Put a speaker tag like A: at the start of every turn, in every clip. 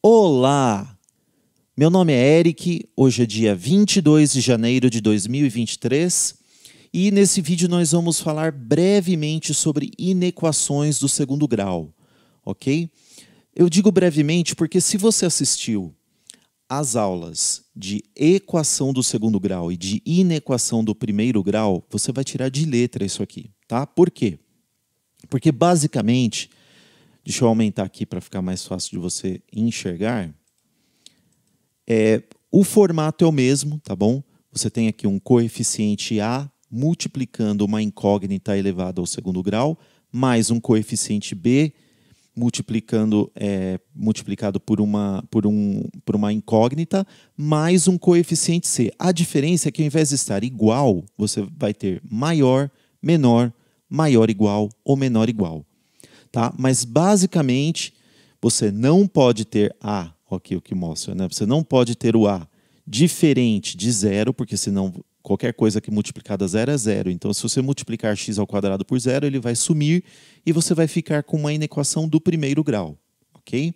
A: Olá! Meu nome é Eric, hoje é dia 22 de janeiro de 2023 e nesse vídeo nós vamos falar brevemente sobre inequações do segundo grau, ok? Eu digo brevemente porque se você assistiu às aulas de equação do segundo grau e de inequação do primeiro grau, você vai tirar de letra isso aqui, tá? Por quê? Porque basicamente Deixa eu aumentar aqui para ficar mais fácil de você enxergar. É, o formato é o mesmo, tá bom? Você tem aqui um coeficiente A multiplicando uma incógnita elevada ao segundo grau, mais um coeficiente B multiplicando é, multiplicado por uma, por, um, por uma incógnita, mais um coeficiente C. A diferença é que ao invés de estar igual, você vai ter maior, menor, maior igual ou menor igual. Tá? Mas basicamente você não pode ter A, aqui o que mostra, né? Você não pode ter o A diferente de zero, porque senão qualquer coisa que multiplicada zero é zero. Então, se você multiplicar x ao quadrado por zero, ele vai sumir e você vai ficar com uma inequação do primeiro grau, ok?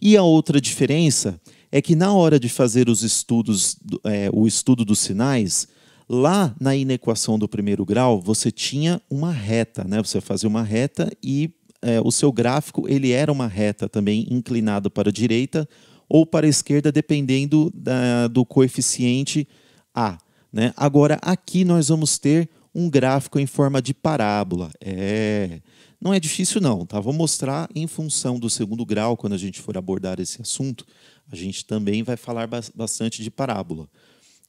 A: E a outra diferença é que na hora de fazer os estudos, é, o estudo dos sinais, Lá na inequação do primeiro grau, você tinha uma reta, né? Você fazia uma reta e é, o seu gráfico ele era uma reta também inclinado para a direita ou para a esquerda, dependendo da, do coeficiente A. Né? Agora, aqui nós vamos ter um gráfico em forma de parábola. É, não é difícil não, tá? Vou mostrar em função do segundo grau, quando a gente for abordar esse assunto, a gente também vai falar bastante de parábola.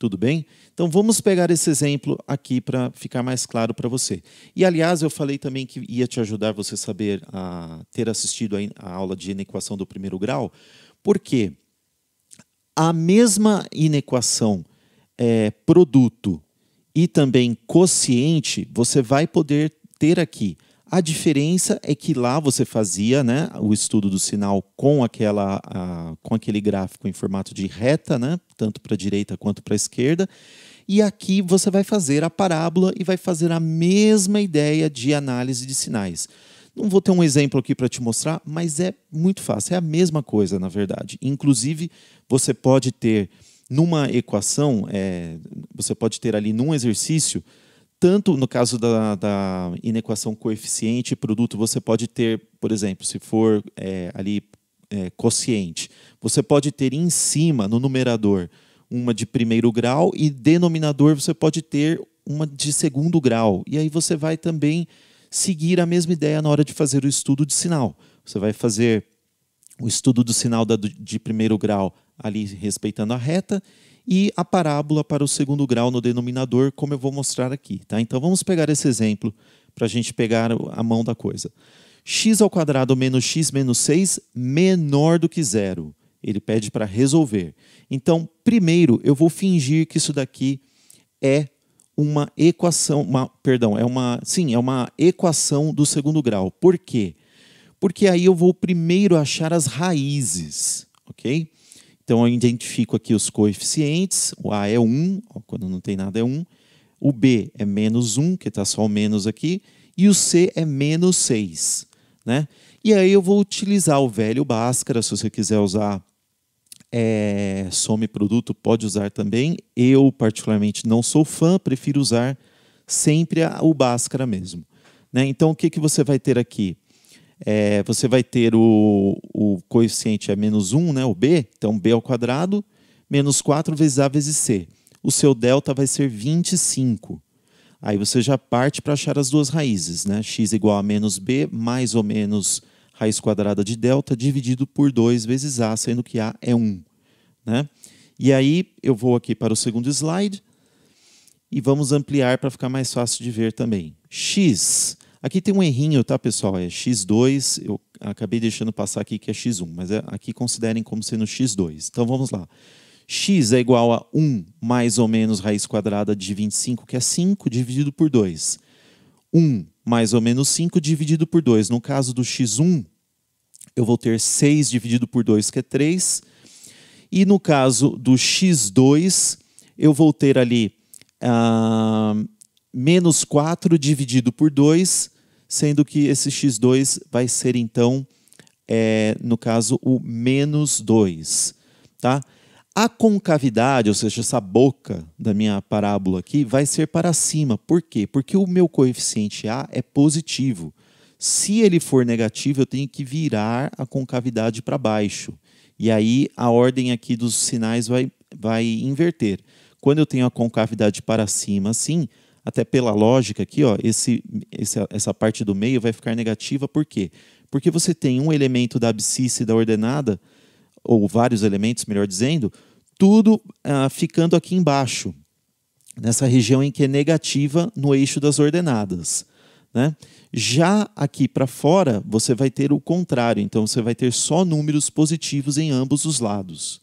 A: Tudo bem? Então vamos pegar esse exemplo aqui para ficar mais claro para você. E aliás, eu falei também que ia te ajudar você saber a ter assistido a aula de inequação do primeiro grau, porque a mesma inequação é, produto e também quociente você vai poder ter aqui a diferença é que lá você fazia né, o estudo do sinal com, aquela, a, com aquele gráfico em formato de reta, né, tanto para a direita quanto para a esquerda. E aqui você vai fazer a parábola e vai fazer a mesma ideia de análise de sinais. Não vou ter um exemplo aqui para te mostrar, mas é muito fácil, é a mesma coisa, na verdade. Inclusive, você pode ter numa equação, é, você pode ter ali num exercício tanto no caso da, da inequação coeficiente e produto, você pode ter, por exemplo, se for é, ali é, quociente, você pode ter em cima, no numerador, uma de primeiro grau e denominador você pode ter uma de segundo grau. E aí você vai também seguir a mesma ideia na hora de fazer o estudo de sinal. Você vai fazer o estudo do sinal da, de primeiro grau ali respeitando a reta e a parábola para o segundo grau no denominador, como eu vou mostrar aqui. Tá? Então vamos pegar esse exemplo para a gente pegar a mão da coisa. x ao quadrado menos x menos 6 menor do que zero. Ele pede para resolver. Então, primeiro, eu vou fingir que isso daqui é uma equação, uma, perdão, é uma, sim, é uma equação do segundo grau. Por quê? Porque aí eu vou primeiro achar as raízes, ok? Então, eu identifico aqui os coeficientes. O A é 1, ó, quando não tem nada é 1. O B é menos 1, que está só o menos aqui. E o C é menos 6. Né? E aí eu vou utilizar o velho Bhaskara, se você quiser usar é, some produto, pode usar também. Eu, particularmente, não sou fã, prefiro usar sempre a, o Bhaskara mesmo. Né? Então, o que, que você vai ter aqui? é, você vai ter o, o coeficiente é menos 1, né, o b, então b ao quadrado, menos 4 vezes a vezes c. O seu delta vai ser 25. Aí você já parte para achar as duas raízes, né? x igual a menos b mais ou menos raiz quadrada de delta dividido por 2 vezes a, sendo que a é 1. Né? E aí eu vou aqui para o segundo slide e vamos ampliar para ficar mais fácil de ver também. x Aqui tem um errinho, tá, pessoal? É x2, eu acabei deixando passar aqui que é x1, mas é, aqui considerem como sendo x2. Então vamos lá. x é igual a 1 mais ou menos raiz quadrada de 25, que é 5, dividido por 2. 1 mais ou menos 5 dividido por 2. No caso do x1, eu vou ter 6 dividido por 2, que é 3. E no caso do x2, eu vou ter ali... Ah, menos 4 dividido por 2, sendo que esse x2 vai ser então, é, no caso, o menos 2. Tá? A concavidade, ou seja, essa boca da minha parábola aqui, vai ser para cima. Por quê? Porque o meu coeficiente A é positivo. Se ele for negativo, eu tenho que virar a concavidade para baixo. E aí a ordem aqui dos sinais vai, vai inverter. Quando eu tenho a concavidade para cima, assim, até pela lógica aqui, ó, esse, esse, essa parte do meio vai ficar negativa, por quê? Porque você tem um elemento da abscissa e da ordenada, ou vários elementos, melhor dizendo, tudo ah, ficando aqui embaixo, nessa região em que é negativa no eixo das ordenadas. Né? Já aqui para fora, você vai ter o contrário, então você vai ter só números positivos em ambos os lados.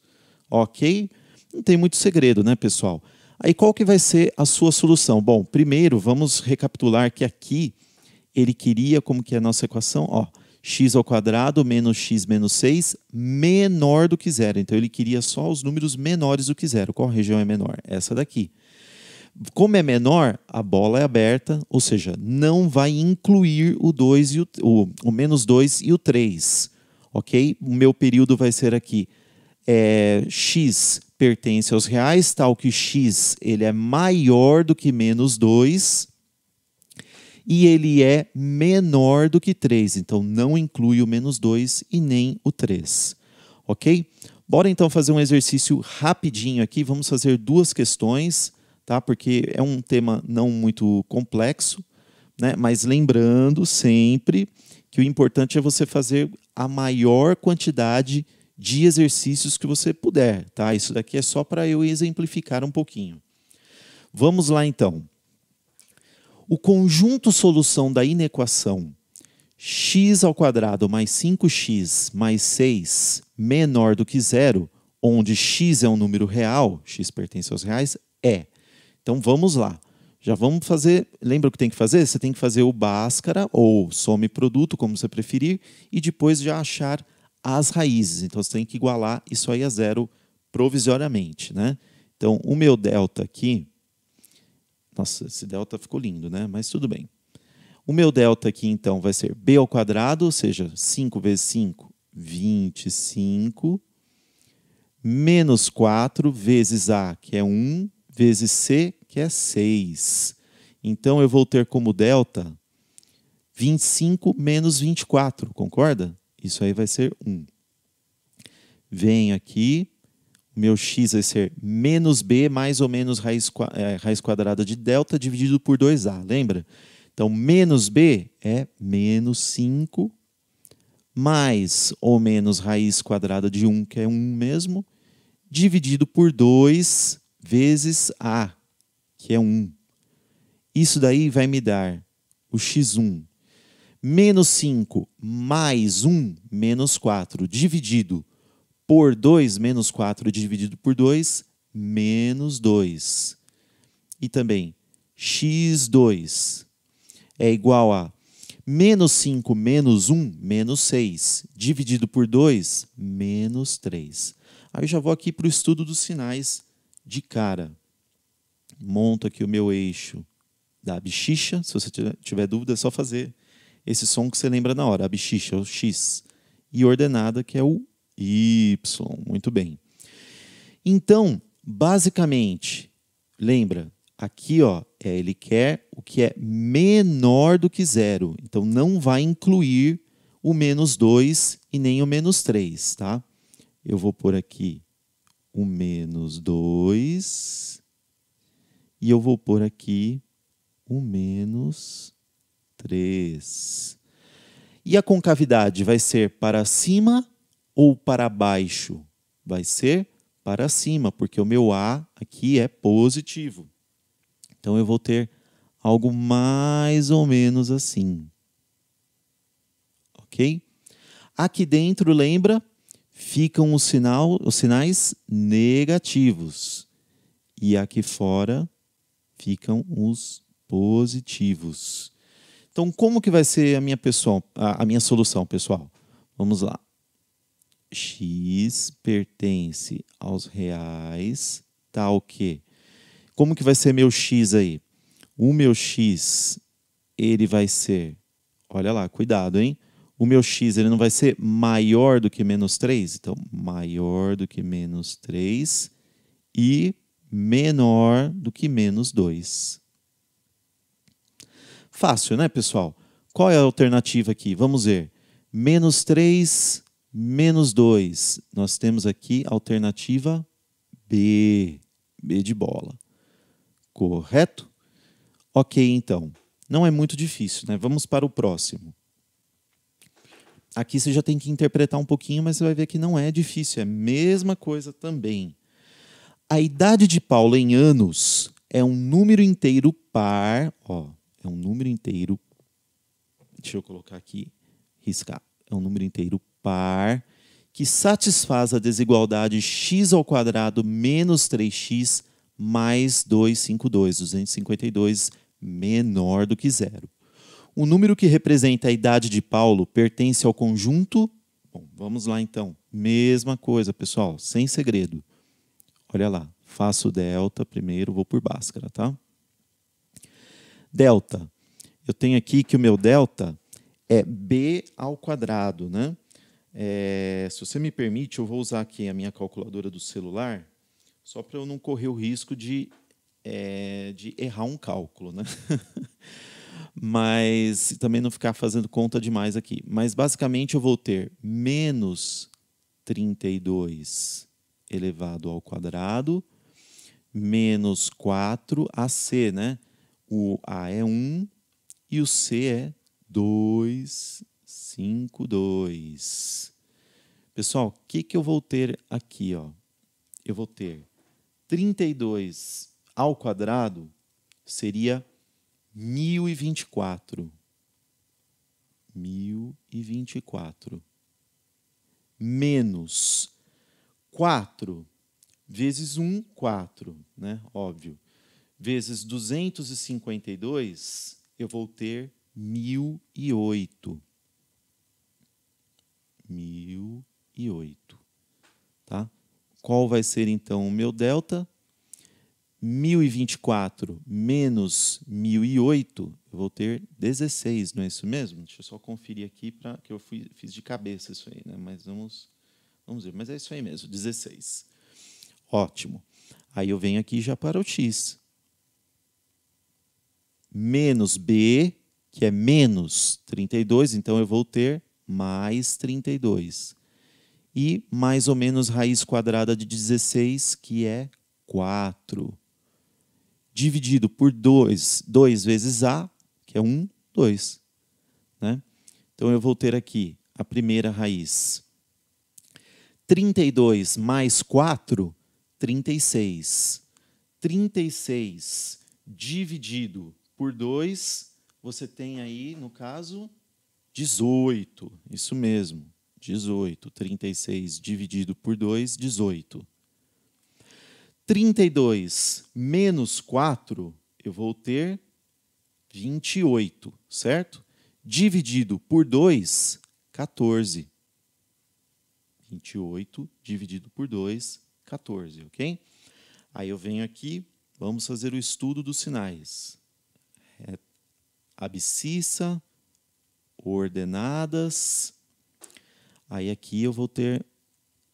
A: Ok? Não tem muito segredo, né, pessoal? Aí qual que vai ser a sua solução? Bom, primeiro vamos recapitular que aqui ele queria como que é a nossa equação, ó, x ao quadrado menos x menos 6 menor do que zero. Então ele queria só os números menores do que zero. Qual região é menor? Essa daqui. Como é menor, a bola é aberta, ou seja, não vai incluir o 2 e o, o, o menos 2 e o 3. Ok? O meu período vai ser aqui é, x pertence aos reais, tal que x ele é maior do que menos 2 e ele é menor do que 3, então não inclui o menos 2 e nem o 3, ok? Bora então fazer um exercício rapidinho aqui, vamos fazer duas questões, tá? porque é um tema não muito complexo, né? mas lembrando sempre que o importante é você fazer a maior quantidade de de exercícios que você puder, tá? Isso daqui é só para eu exemplificar um pouquinho. Vamos lá então. O conjunto solução da inequação x ao quadrado mais 5x mais 6 menor do que zero, onde x é um número real, x pertence aos reais, é. Então vamos lá. Já vamos fazer. Lembra o que tem que fazer? Você tem que fazer o Bhaskara ou some produto, como você preferir, e depois já achar as raízes. Então, você tem que igualar isso aí a zero provisoriamente. Né? Então, o meu delta aqui. Nossa, esse delta ficou lindo, né? Mas tudo bem. O meu delta aqui, então, vai ser b ao quadrado, ou seja, 5 vezes 5, 25, menos 4 vezes a, que é 1, vezes c, que é 6. Então, eu vou ter como delta 25 menos 24, concorda? Isso aí vai ser 1. Venho aqui, meu x vai ser menos b mais ou menos raiz, é, raiz quadrada de delta dividido por 2a, lembra? Então, menos b é menos 5 mais ou menos raiz quadrada de 1, que é 1 mesmo, dividido por 2 vezes a, que é 1. Isso daí vai me dar o x1 menos 5 mais 1 menos 4 dividido por 2 menos 4 dividido por 2, menos 2. E também x2 é igual a menos 5 menos 1, menos 6, dividido por 2, menos 3. Aí eu já vou aqui para o estudo dos sinais de cara. Monto aqui o meu eixo da bexiga. Se você tiver dúvida, é só fazer esse som que você lembra na hora, a bixixa, o X. E ordenada, que é o Y. Muito bem. Então, basicamente, lembra, aqui ó, é, ele quer o que é menor do que zero. Então, não vai incluir o menos 2 e nem o menos 3, tá? Eu vou pôr aqui o menos 2 e eu vou pôr aqui o menos 3. E a concavidade vai ser para cima ou para baixo? Vai ser para cima, porque o meu A aqui é positivo. Então eu vou ter algo mais ou menos assim. OK? Aqui dentro, lembra, ficam os, sinal, os sinais negativos. E aqui fora ficam os positivos. Então, como que vai ser a minha pessoa, a, a minha solução, pessoal? Vamos lá. X pertence aos reais, tal tá que. Como que vai ser meu X aí? O meu X, ele vai ser. Olha lá, cuidado, hein? O meu x ele não vai ser maior do que menos 3. Então, maior do que menos 3 e menor do que menos 2. Fácil, né, pessoal? Qual é a alternativa aqui? Vamos ver. Menos 3, menos 2. Nós temos aqui a alternativa B. B de bola. Correto? Ok, então. Não é muito difícil, né? Vamos para o próximo. Aqui você já tem que interpretar um pouquinho, mas você vai ver que não é difícil, é a mesma coisa também. A idade de Paulo em anos é um número inteiro par, ó, é um número inteiro. Deixa eu colocar aqui, riscar. É um número inteiro par que satisfaz a desigualdade x ao quadrado menos 3x mais 252, 252 menor do que zero. O número que representa a idade de Paulo pertence ao conjunto. Bom, vamos lá então. Mesma coisa, pessoal, sem segredo. Olha lá, faço delta primeiro, vou por Bhaskara, tá? delta. Eu tenho aqui que o meu delta é b ao quadrado, né? É, se você me permite, eu vou usar aqui a minha calculadora do celular, só para eu não correr o risco de, é, de errar um cálculo, né? Mas também não ficar fazendo conta demais aqui. Mas basicamente eu vou ter menos 32 elevado ao quadrado menos 4 AC, né? O A é 1 e o C é 2, 5, 2. Pessoal, o que, que eu vou ter aqui? Ó? Eu vou ter 32 ao quadrado seria 1024. 1024. Menos 4 vezes 1, 4, né? Óbvio vezes 252, eu vou ter 1008. 1008. Tá? Qual vai ser então o meu delta? 1024 menos 1008, eu vou ter 16, não é isso mesmo? Deixa eu só conferir aqui para que eu fui, fiz de cabeça isso aí, né? Mas vamos vamos ver, mas é isso aí mesmo, 16. Ótimo. Aí eu venho aqui já para o x menos B, que é menos 32, então eu vou ter mais 32. E mais ou menos raiz quadrada de 16, que é 4. Dividido por 2, 2 vezes A, que é 1, 2. Né? Então eu vou ter aqui a primeira raiz. 32 mais 4, 36. 36 dividido por 2, você tem aí, no caso, 18. Isso mesmo, 18. 36 dividido por 2, 18. 32 menos 4, eu vou ter 28, certo? Dividido por 2, 14. 28 dividido por 2, 14, ok? Aí eu venho aqui, vamos fazer o estudo dos sinais abscissa, ordenadas. Aí aqui eu vou ter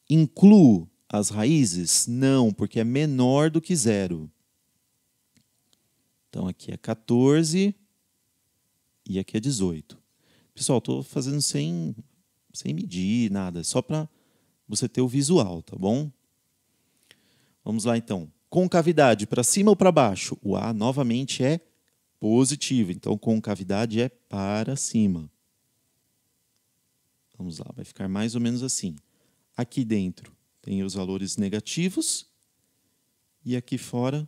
A: incluo as raízes? Não, porque é menor do que zero. Então aqui é 14 e aqui é 18. Pessoal, estou fazendo sem, sem medir nada, só para você ter o visual, tá bom? Vamos lá então. Concavidade para cima ou para baixo? O A novamente é positivo. Então, concavidade é para cima. Vamos lá, vai ficar mais ou menos assim. Aqui dentro tem os valores negativos e aqui fora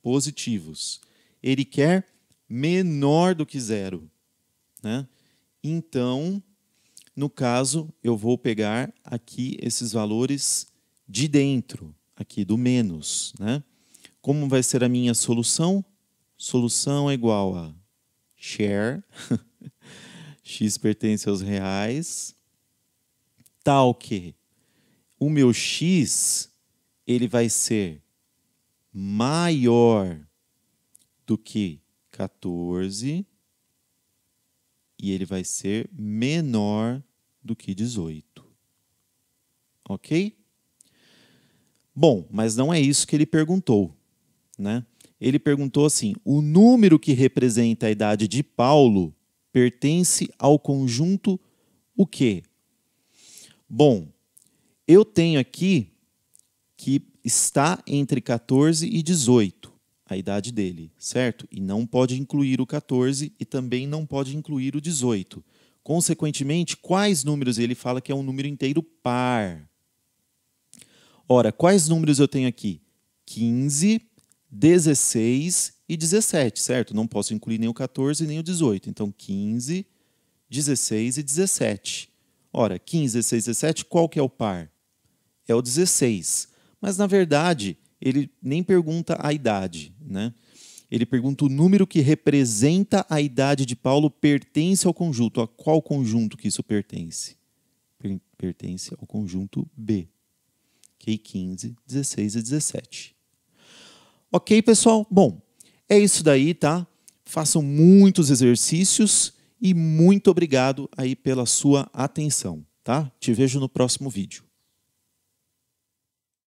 A: positivos. Ele quer menor do que zero. Né? Então, no caso, eu vou pegar aqui esses valores de dentro, aqui do menos. Né? Como vai ser a minha solução? Solução é igual a share, x pertence aos reais, tal que o meu x ele vai ser maior do que 14 e ele vai ser menor do que 18. OK? Bom, mas não é isso que ele perguntou, né? ele perguntou assim: o número que representa a idade de Paulo pertence ao conjunto o quê? Bom, eu tenho aqui que está entre 14 e 18 a idade dele, certo? E não pode incluir o 14 e também não pode incluir o 18. Consequentemente, quais números ele fala que é um número inteiro par? Ora, quais números eu tenho aqui? 15 16 e 17, certo? Não posso incluir nem o 14 nem o 18. Então, 15, 16 e 17. Ora, 15, 16, 17, qual que é o par? É o 16. Mas, na verdade, ele nem pergunta a idade, né? Ele pergunta o número que representa a idade de Paulo pertence ao conjunto. A qual conjunto que isso pertence? Pertence ao conjunto B. Ok? 15, 16 e 17. Ok, pessoal? Bom, é isso daí, tá? Façam muitos exercícios e muito obrigado aí pela sua atenção, tá? Te vejo no próximo vídeo.